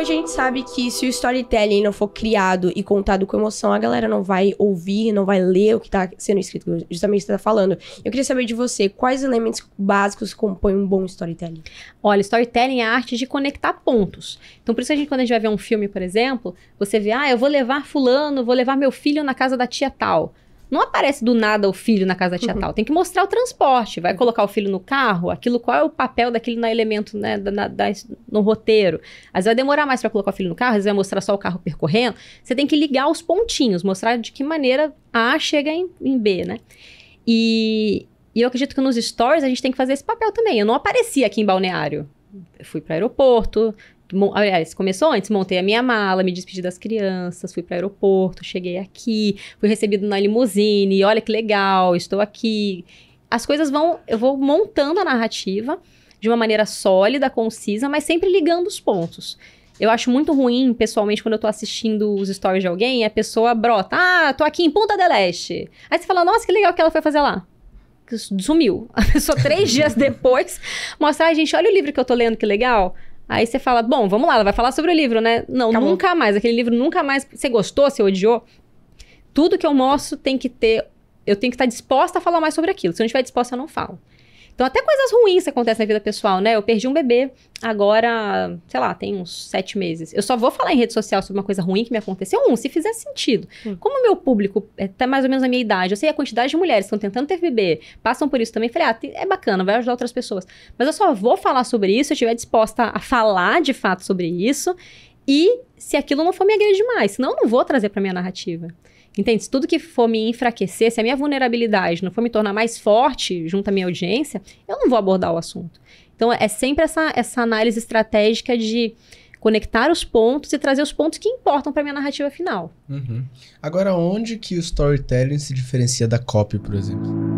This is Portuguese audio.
hoje a gente sabe que se o storytelling não for criado e contado com emoção, a galera não vai ouvir, não vai ler o que tá sendo escrito, justamente você tá falando. Eu queria saber de você, quais elementos básicos compõem um bom storytelling? Olha, storytelling é a arte de conectar pontos. Então, por isso a gente, quando a gente vai ver um filme, por exemplo, você vê, ah, eu vou levar fulano, vou levar meu filho na casa da tia tal. Não aparece do nada o filho na casa da tia uhum. tal. Tem que mostrar o transporte. Vai uhum. colocar o filho no carro, aquilo qual é o papel daquele no elemento, né, da, da, no roteiro. Às vezes vai demorar mais para colocar o filho no carro, às vezes vai mostrar só o carro percorrendo. Você tem que ligar os pontinhos, mostrar de que maneira A chega em, em B, né? E, e eu acredito que nos stories a gente tem que fazer esse papel também. Eu não apareci aqui em Balneário fui para o aeroporto. Aliás, começou antes, montei a minha mala, me despedi das crianças, fui para o aeroporto, cheguei aqui, fui recebido na limusine, olha que legal, estou aqui. As coisas vão, eu vou montando a narrativa de uma maneira sólida, concisa, mas sempre ligando os pontos. Eu acho muito ruim, pessoalmente, quando eu tô assistindo os stories de alguém, a pessoa brota, ah, tô aqui em Ponta del Este. Aí você fala, nossa, que legal que ela foi fazer lá que sumiu. A pessoa, três dias depois, mostra, a gente, olha o livro que eu tô lendo, que legal. Aí você fala, bom, vamos lá, ela vai falar sobre o livro, né? Não, Acabou. nunca mais. Aquele livro nunca mais. Você gostou, você odiou? Tudo que eu mostro tem que ter. Eu tenho que estar disposta a falar mais sobre aquilo. Se eu não estiver disposta, eu não falo. Então, até coisas ruins acontecem na vida pessoal, né? Eu perdi um bebê agora, sei lá, tem uns sete meses. Eu só vou falar em rede social sobre uma coisa ruim que me aconteceu, um, se fizer sentido. Hum. Como meu público até tá mais ou menos a minha idade, eu sei a quantidade de mulheres que estão tentando ter bebê, passam por isso também, falei, ah, é bacana, vai ajudar outras pessoas. Mas eu só vou falar sobre isso se eu estiver disposta a falar de fato sobre isso e se aquilo não for me agredir mais, senão eu não vou trazer para minha narrativa. Entende? Se tudo que for me enfraquecer, se a minha vulnerabilidade não for me tornar mais forte junto à minha audiência, eu não vou abordar o assunto. Então, é sempre essa, essa análise estratégica de conectar os pontos e trazer os pontos que importam para minha narrativa final. Uhum. Agora, onde que o storytelling se diferencia da copy, por exemplo?